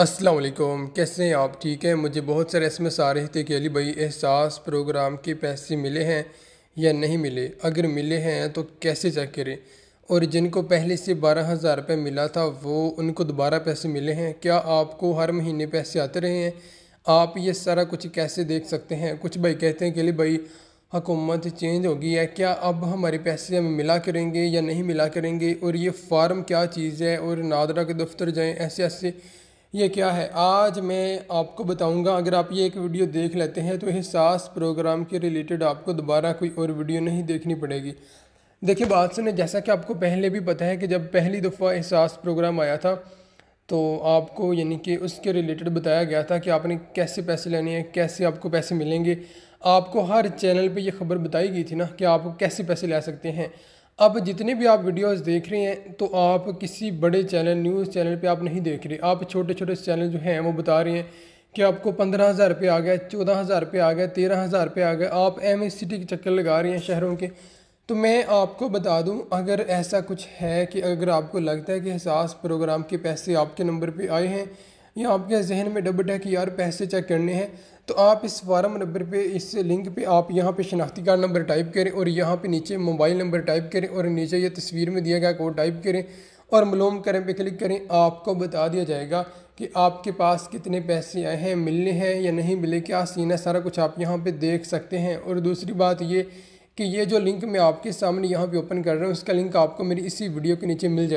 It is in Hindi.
असलकुम कैसे हैं आप ठीक हैं मुझे बहुत सारे एस आ रहे थे कि अली भाई एहसास प्रोग्राम के पैसे मिले हैं या नहीं मिले अगर मिले हैं तो कैसे चेक करें और जिनको पहले से बारह हज़ार रुपये मिला था वो उनको दोबारा पैसे मिले हैं क्या आपको हर महीने पैसे आते रहे हैं आप ये सारा कुछ कैसे देख सकते हैं कुछ भाई कहते हैं कि अली भाई हुकूमत चेंज होगी है क्या अब हमारे पैसे हम मिला करेंगे या नहीं मिला करेंगे और ये फार्म क्या चीज़ है और नादरा के दफ्तर जाएँ ऐसे ऐसे ये क्या है आज मैं आपको बताऊंगा अगर आप ये एक वीडियो देख लेते हैं तो एहसास प्रोग्राम के रिलेटेड आपको दोबारा कोई और वीडियो नहीं देखनी पड़ेगी देखिए बात सुने जैसा कि आपको पहले भी पता है कि जब पहली दफ़ा एहसास प्रोग्राम आया था तो आपको यानी कि उसके रिलेटेड बताया गया था कि आपने कैसे पैसे लेने हैं कैसे आपको पैसे मिलेंगे आपको हर चैनल पे ये खबर बताई गई थी ना कि आप कैसे पैसे ले सकते हैं अब जितने भी आप वीडियोस देख रहे हैं तो आप किसी बड़े चैनल न्यूज़ चैनल पे आप नहीं देख रहे आप छोटे छोटे चैनल जो हैं वो बता रहे हैं कि आपको पंद्रह हज़ार रुपये आ गया चौदह हज़ार रुपये आ गया तेरह हज़ार रुपये आ गया आप एम एस सिटी के चक्कर लगा रहे हैं शहरों के तो मैं आपको बता दूँ अगर ऐसा कुछ है कि अगर आपको लगता है कि एहसास प्रोग्राम के पैसे आपके नंबर पर आए हैं या आपके जहन में डबट है कि यार पैसे चेक करने हैं तो आप इस फार्म नंबर पे इस लिंक पे आप यहाँ पे शनाख्ती कार्ड नंबर टाइप करें और यहाँ पे नीचे मोबाइल नंबर टाइप करें और नीचे ये तस्वीर में दिया गया कोड टाइप करें और मलूम करें पे क्लिक करें आपको बता दिया जाएगा कि आपके पास कितने पैसे आए हैं मिलने हैं या नहीं मिले क्या सीन है सारा कुछ आप यहाँ पर देख सकते हैं और दूसरी बात ये कि ये जो लिंक मैं आपके सामने यहाँ पर ओपन कर रहा हूँ उसका लिंक आपको मेरी इसी वीडियो के नीचे मिल जाए